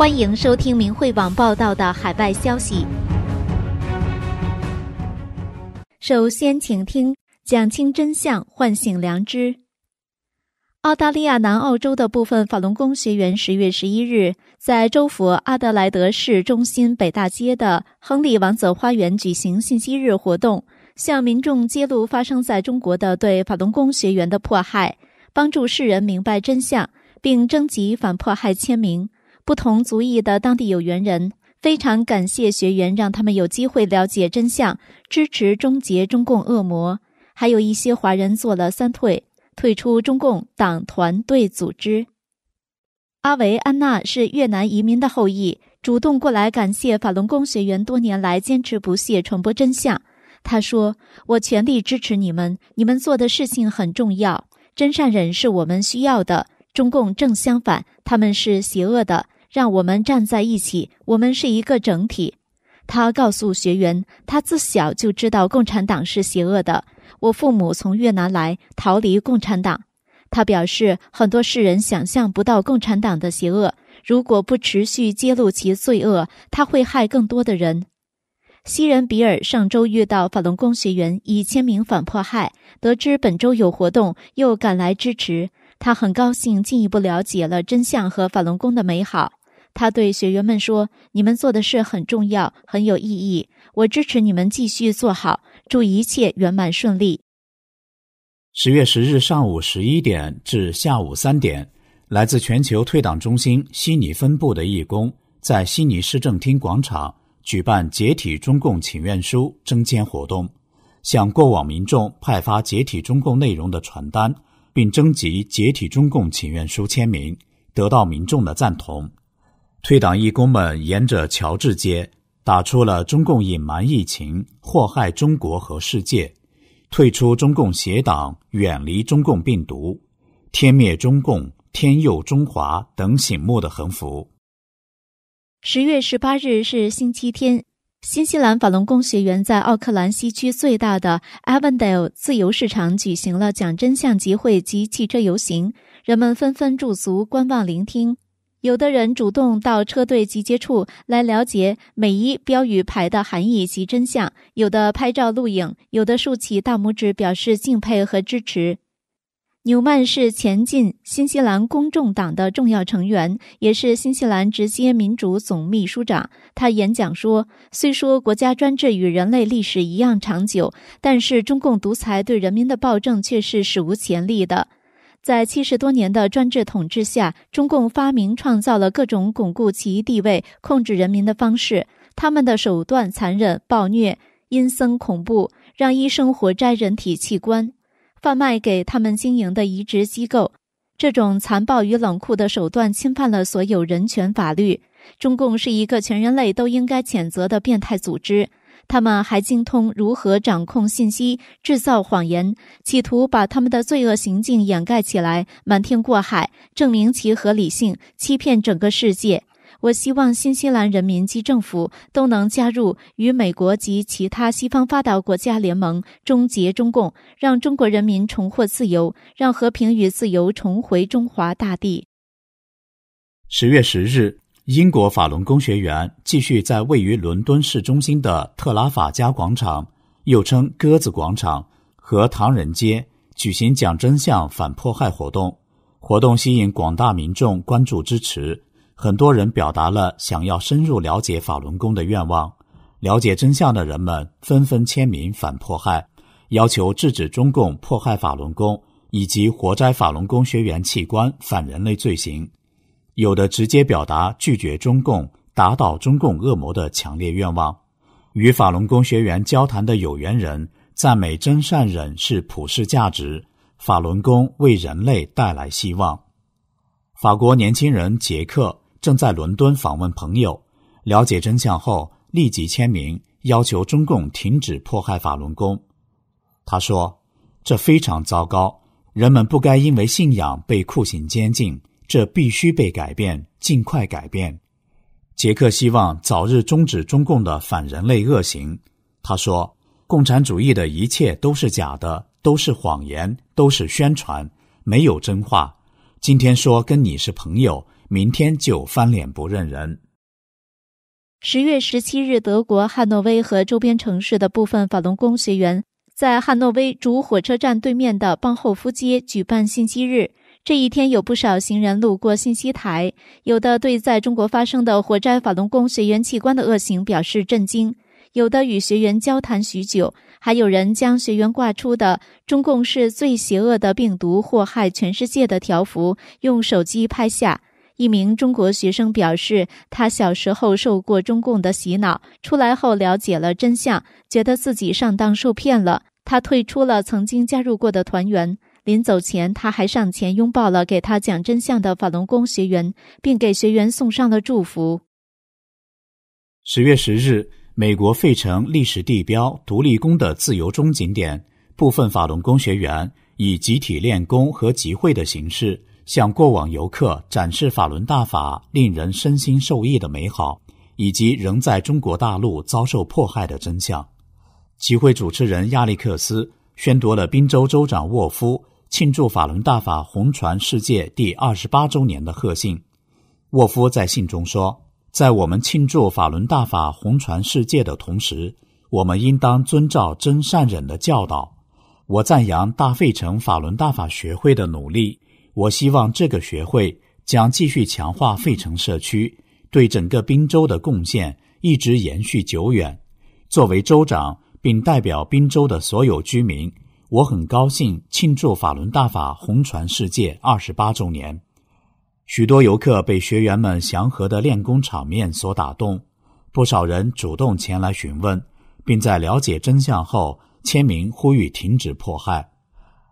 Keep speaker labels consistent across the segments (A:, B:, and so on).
A: 欢迎收听明慧网报道的海外消息。首先，请听讲清真相，唤醒良知。澳大利亚南澳洲的部分法轮功学员十月十一日在州府阿德莱德市中心北大街的亨利王子花园举行信息日活动，向民众揭露发生在中国的对法轮功学员的迫害，帮助世人明白真相，并征集反迫害签名。不同族裔的当地有缘人非常感谢学员，让他们有机会了解真相，支持终结中共恶魔。还有一些华人做了三退，退出中共党团队组织。阿维安娜是越南移民的后裔，主动过来感谢法轮功学员多年来坚持不懈传播真相。他说：“我全力支持你们，你们做的事情很重要。真善人是我们需要的，中共正相反，他们是邪恶的。”让我们站在一起，我们是一个整体。他告诉学员，他自小就知道共产党是邪恶的。我父母从越南来，逃离共产党。他表示，很多世人想象不到共产党的邪恶。如果不持续揭露其罪恶，他会害更多的人。西人比尔上周遇到法轮功学员以签名反迫害，得知本周有活动，又赶来支持。他很高兴进一步了解了真相和法轮功的美好。他对学员们说：“你们做的事很重要，很有意义。我支持你们继续做好，祝一切圆满顺利。”
B: 十月十日上午十一点至下午三点，来自全球退党中心悉尼分部的义工在悉尼市政厅广场举办“解体中共请愿书”征签活动，向过往民众派发“解体中共”内容的传单，并征集“解体中共请愿书”签名，得到民众的赞同。退党义工们沿着乔治街打出了“中共隐瞒疫情，祸害中国和世界”“退出中共邪党，远离中共病毒”“天灭中共，天佑中华”等醒目的横幅。
A: 十月十八日是星期天，新西兰法轮功学员在奥克兰西区最大的 Avondale 自由市场举行了讲真相集会及汽车游行，人们纷纷驻足观望、聆听。有的人主动到车队集结处来了解每一标语牌的含义及真相，有的拍照录影，有的竖起大拇指表示敬佩和支持。纽曼是前进新西兰公众党的重要成员，也是新西兰直接民主总秘书长。他演讲说：“虽说国家专制与人类历史一样长久，但是中共独裁对人民的暴政却是史无前例的。”在七十多年的专制统治下，中共发明创造了各种巩固其地位、控制人民的方式。他们的手段残忍、暴虐、阴森恐怖，让医生活摘人体器官，贩卖给他们经营的移植机构。这种残暴与冷酷的手段侵犯了所有人权法律。中共是一个全人类都应该谴责的变态组织。他们还精通如何掌控信息、制造谎言，企图把他们的罪恶行径掩盖起来，瞒天过海，证明其合理性，欺骗整个世界。我希望新西兰人民及政府都能加入与美国及其他西方发达国家联盟，终结中共，让中国人民重获自由，让和平与自由重回中华大地。
B: 十月十日。英国法轮功学员继续在位于伦敦市中心的特拉法加广场（又称鸽子广场）和唐人街举行讲真相、反迫害活动。活动吸引广大民众关注支持，很多人表达了想要深入了解法轮功的愿望。了解真相的人们纷纷签名反迫害，要求制止中共迫害法轮功以及活摘法轮功学员器官反人类罪行。有的直接表达拒绝中共、打倒中共恶魔的强烈愿望。与法轮功学员交谈的有缘人赞美真善忍是普世价值，法轮功为人类带来希望。法国年轻人杰克正在伦敦访问朋友，了解真相后立即签名，要求中共停止迫害法轮功。他说：“这非常糟糕，人们不该因为信仰被酷刑监禁。”这必须被改变，尽快改变。杰克希望早日终止中共的反人类恶行。他说：“共产主义的一切都是假的，都是谎言，都是宣传，没有真话。今天说跟你是朋友，明天就翻脸不认人。”十
A: 月十七日，德国汉诺威和周边城市的部分法轮功学员在汉诺威主火车站对面的邦后夫街举办信息日。这一天有不少行人路过信息台，有的对在中国发生的火灾、法轮功学员器官的恶行表示震惊，有的与学员交谈许久，还有人将学员挂出的“中共是最邪恶的病毒，祸害全世界”的条幅用手机拍下。一名中国学生表示，他小时候受过中共的洗脑，出来后了解了真相，觉得自己上当受骗了，他退出了曾经加入过的团员。临走前，他还上前拥抱了给他讲真相的法轮功学员，并给学员送上了祝福。
B: 十月十日，美国费城历史地标独立宫的自由中景点，部分法轮功学员以集体练功和集会的形式，向过往游客展示法轮大法令人身心受益的美好，以及仍在中国大陆遭受迫害的真相。集会主持人亚历克斯。宣读了宾州州长沃夫庆祝法轮大法红传世界第二十八周年的贺信。沃夫在信中说：“在我们庆祝法轮大法红传世界的同时，我们应当遵照真善忍的教导。我赞扬大费城法轮大法学会的努力。我希望这个学会将继续强化费城社区对整个宾州的贡献，一直延续久远。作为州长。”并代表滨州的所有居民，我很高兴庆祝法轮大法红传世界二十八周年。许多游客被学员们祥和的练功场面所打动，不少人主动前来询问，并在了解真相后签名呼吁停止迫害。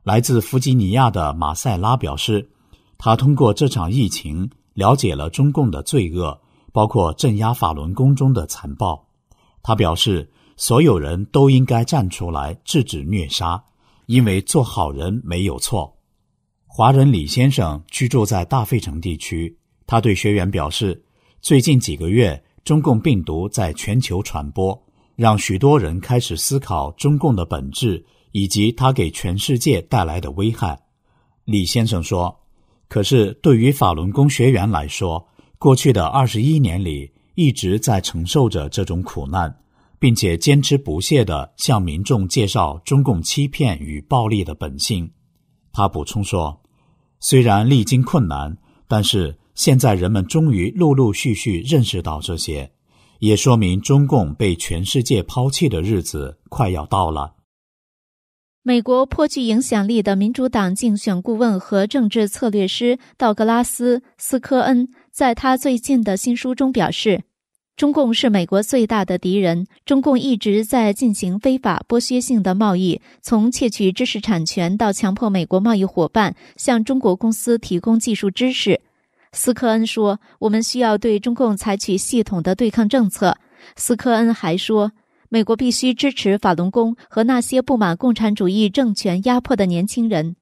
B: 来自弗吉尼亚的马塞拉表示，他通过这场疫情了解了中共的罪恶，包括镇压法轮功中的残暴。他表示。所有人都应该站出来制止虐杀，因为做好人没有错。华人李先生居住在大费城地区，他对学员表示：“最近几个月，中共病毒在全球传播，让许多人开始思考中共的本质以及它给全世界带来的危害。”李先生说：“可是，对于法轮功学员来说，过去的二十一年里一直在承受着这种苦难。”并且坚持不懈地向民众介绍中共欺骗与暴力的本性。他补充说：“虽然历经困难，但是现在人们终于陆陆续续认识到这些，也说明中共被全世界抛弃的日子快要到了。”
A: 美国颇具影响力的民主党竞选顾问和政治策略师道格拉斯·斯科恩在他最近的新书中表示。中共是美国最大的敌人。中共一直在进行非法剥削性的贸易，从窃取知识产权到强迫美国贸易伙伴向中国公司提供技术知识。斯科恩说：“我们需要对中共采取系统的对抗政策。”斯科恩还说：“美国必须支持法轮功和那些不满共产主义政权压迫的年轻人。”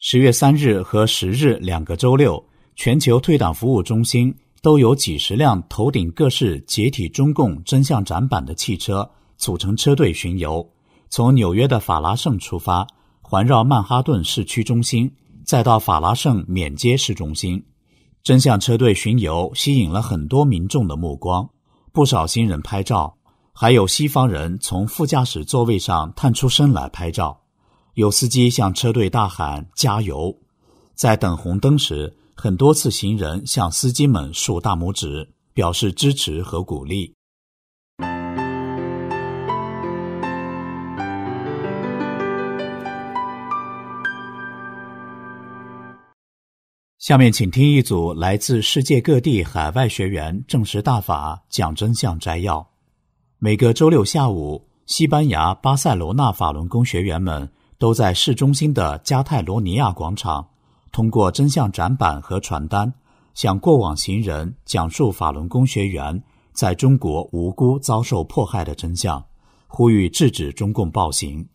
B: 十月三日和十日两个周六，全球退党服务中心。都有几十辆头顶各式解体中共真相展板的汽车组成车队巡游，从纽约的法拉盛出发，环绕曼哈顿市区中心，再到法拉盛缅街市中心。真相车队巡游吸引了很多民众的目光，不少新人拍照，还有西方人从副驾驶座位上探出身来拍照。有司机向车队大喊加油，在等红灯时。很多次，行人向司机们竖大拇指，表示支持和鼓励。下面，请听一组来自世界各地海外学员证实大法讲真相摘要。每个周六下午，西班牙巴塞罗那法轮功学员们都在市中心的加泰罗尼亚广场。通过真相展板和传单，向过往行人讲述法轮功学员在中国无辜遭受迫害的真相，呼吁制止中共暴行。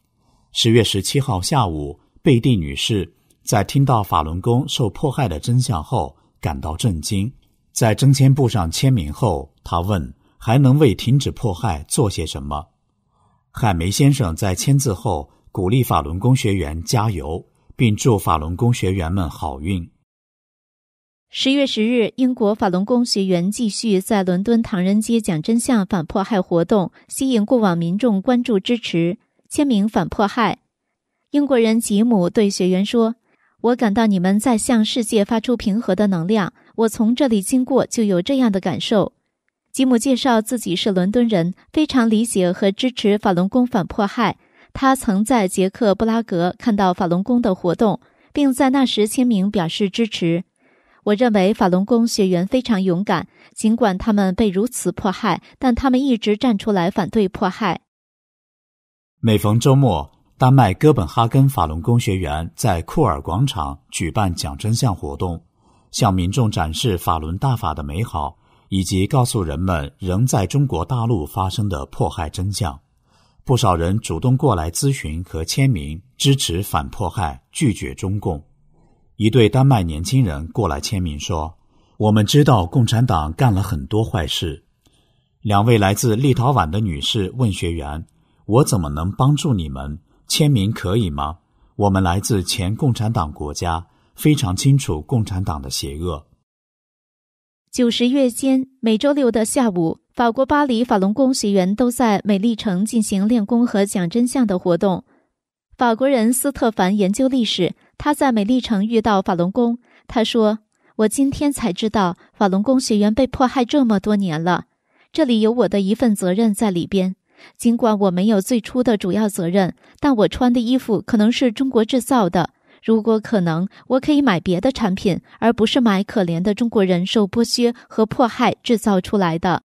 B: 十月十七号下午，贝蒂女士在听到法轮功受迫害的真相后感到震惊，在征签簿上签名后，她问还能为停止迫害做些什么？海梅先生在签字后鼓励法轮功学员加油。并祝法轮功学员们好运。
A: 十月十日，英国法轮功学员继续在伦敦唐人街讲真相反迫害活动，吸引过往民众关注支持签名反迫害。英国人吉姆对学员说：“我感到你们在向世界发出平和的能量，我从这里经过就有这样的感受。”吉姆介绍自己是伦敦人，非常理解和支持法轮功反迫害。他曾在捷克布拉格看到法轮功的活动，并在那时签名表示支持。我认为法轮功学员非常勇敢，尽管他们被如此迫害，但他们一直站出来反对迫害。
B: 每逢周末，丹麦哥本哈根法轮功学员在库尔广场举办讲真相活动，向民众展示法轮大法的美好，以及告诉人们仍在中国大陆发生的迫害真相。不少人主动过来咨询和签名，支持反迫害，拒绝中共。一对丹麦年轻人过来签名说：“我们知道共产党干了很多坏事。”两位来自立陶宛的女士问学员：“我怎么能帮助你们？签名可以吗？我们来自前共产党国家，非常清楚共产党的邪恶。”
A: 九十月间，每周六的下午。法国巴黎法轮功学员都在美丽城进行练功和讲真相的活动。法国人斯特凡研究历史，他在美丽城遇到法轮功。他说：“我今天才知道，法轮功学员被迫害这么多年了。这里有我的一份责任在里边。尽管我没有最初的主要责任，但我穿的衣服可能是中国制造的。如果可能，我可以买别的产品，而不是买可怜的中国人受剥削和迫害制造出来的。”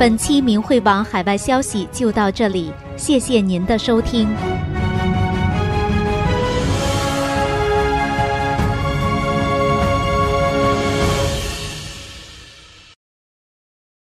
A: 本期明汇网海外消息就到这里，谢谢您的收听。